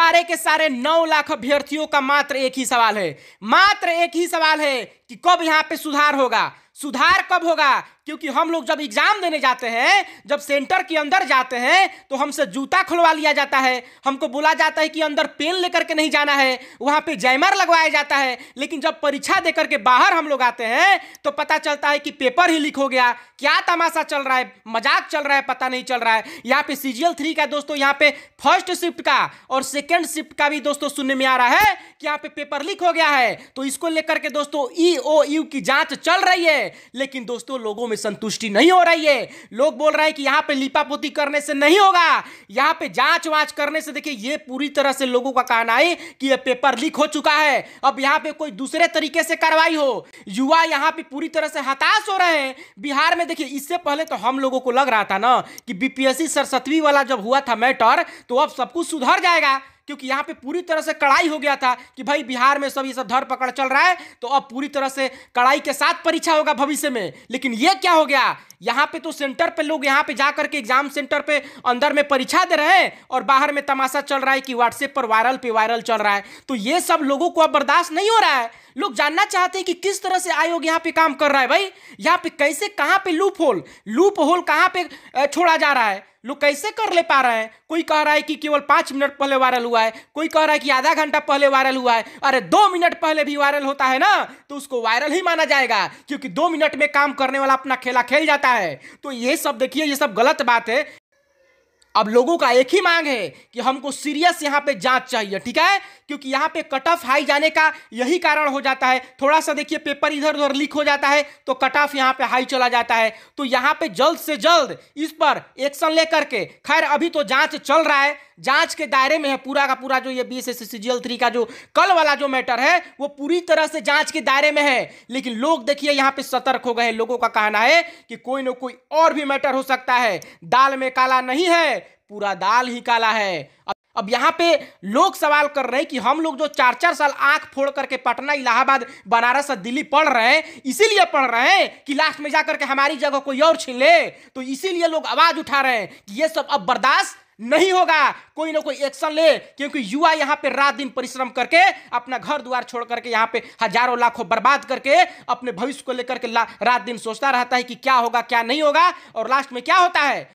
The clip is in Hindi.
सारे के सारे नौ लाख अभ्यर्थियों का मात्र एक ही सवाल है मात्र एक ही सवाल है कि कब यहां पे सुधार होगा सुधार कब होगा क्योंकि हम लोग जब एग्जाम देने जाते हैं जब सेंटर के अंदर जाते हैं तो हमसे जूता खुलवा लिया जाता है हमको बोला जाता है कि अंदर पेन लेकर के नहीं जाना है वहां पे जैमर लगवाया जाता है लेकिन जब परीक्षा देकर के बाहर हम लोग आते हैं तो पता चलता है कि पेपर ही लीक हो गया क्या तमाशा चल रहा है मजाक चल रहा है पता नहीं चल रहा है यहाँ पे सी थ्री का दोस्तों यहाँ पे फर्स्ट शिफ्ट का और सेकेंड शिफ्ट का भी दोस्तों सुनने में आ रहा है कि यहाँ पे पेपर लीक हो गया है तो इसको लेकर के दोस्तों ई e की जाँच चल रही है लेकिन दोस्तों लोगों में संतुष्टि नहीं हो रही है लोग बोल रहे हैं कि यहाँ पे लिपापोती करने से नहीं होगा यहाँ पे जांच वाँच करने से देखिए ये पूरी तरह से लोगों का कहना है कि ये पेपर लीक हो चुका है अब यहाँ पे कोई दूसरे तरीके से कार्रवाई हो युवा यहाँ पे पूरी तरह से हताश हो रहे हैं बिहार में देखिए इससे पहले तो हम लोगों को लग रहा था ना कि बीपीएससी सर सतवी वाला जब हुआ था मैटर तो अब सब कुछ सुधर जाएगा क्योंकि यहाँ पे पूरी तरह से कड़ाई हो गया था कि भाई बिहार में सब ये सब धर पकड़ चल रहा है तो अब पूरी तरह से कड़ाई के साथ परीक्षा होगा भविष्य में लेकिन ये क्या हो गया यहाँ पे तो सेंटर पे लोग यहाँ पे जा करके एग्जाम सेंटर पे अंदर में परीक्षा दे रहे हैं और बाहर में तमाशा चल रहा है कि व्हाट्सएप पर वायरल पे वायरल चल रहा है तो ये सब लोगों को अब बर्दाश्त नहीं हो रहा है लोग जानना चाहते हैं कि किस तरह से आयोग यहाँ पे काम कर रहा है भाई यहाँ पे कैसे कहाँ पे लूप होल लूप होल कहाँ पे छोड़ा जा रहा है लोग कैसे कर ले पा रहे हैं कोई कह रहा है कि केवल पाँच मिनट पहले वायरल हुआ है कोई कह रहा है कि आधा घंटा पहले वायरल हुआ है अरे दो मिनट पहले भी वायरल होता है ना तो उसको वायरल ही माना जाएगा क्योंकि दो मिनट में काम करने वाला अपना खेला खेल जाता है तो ये सब देखिए ये सब गलत बात है अब लोगों का एक ही मांग है कि हमको सीरियस यहाँ पे जांच चाहिए ठीक है क्योंकि यहाँ पे कट ऑफ हाई जाने का यही कारण हो जाता है थोड़ा सा देखिए पेपर इधर उधर लीक हो जाता है तो कट ऑफ यहाँ पे हाई चला जाता है तो यहाँ पे जल्द से जल्द इस पर एक्शन लेकर के खैर अभी तो जांच चल रहा है जांच के दायरे में है पूरा का पूरा जो ये बी एस थ्री का जो कल वाला जो मैटर है वो पूरी तरह से जांच के दायरे में है लेकिन लोग देखिए यहाँ पे सतर्क हो गए लोगों का कहना है कि कोई ना कोई और भी मैटर हो सकता है दाल में काला नहीं है पूरा दाल ही काला है अब यहाँ पे लोग सवाल कर रहे हैं कि हम लोग जो चार चार साल आंख फोड़ करके पटना इलाहाबाद बनारस और दिल्ली पढ़ रहे हैं इसीलिए पढ़ रहे हैं कि लास्ट में जाकर के हमारी जगह कोई और छीन ले तो इसीलिए लोग आवाज उठा रहे हैं कि ये सब अब बर्दाश्त नहीं होगा कोई ना कोई एक्शन ले क्योंकि युवा यहाँ पे रात दिन परिश्रम करके अपना घर द्वार छोड़ करके यहाँ पे हजारों लाखों बर्बाद करके अपने भविष्य को लेकर के रात दिन सोचता रहता है कि क्या होगा क्या नहीं होगा और लास्ट में क्या होता है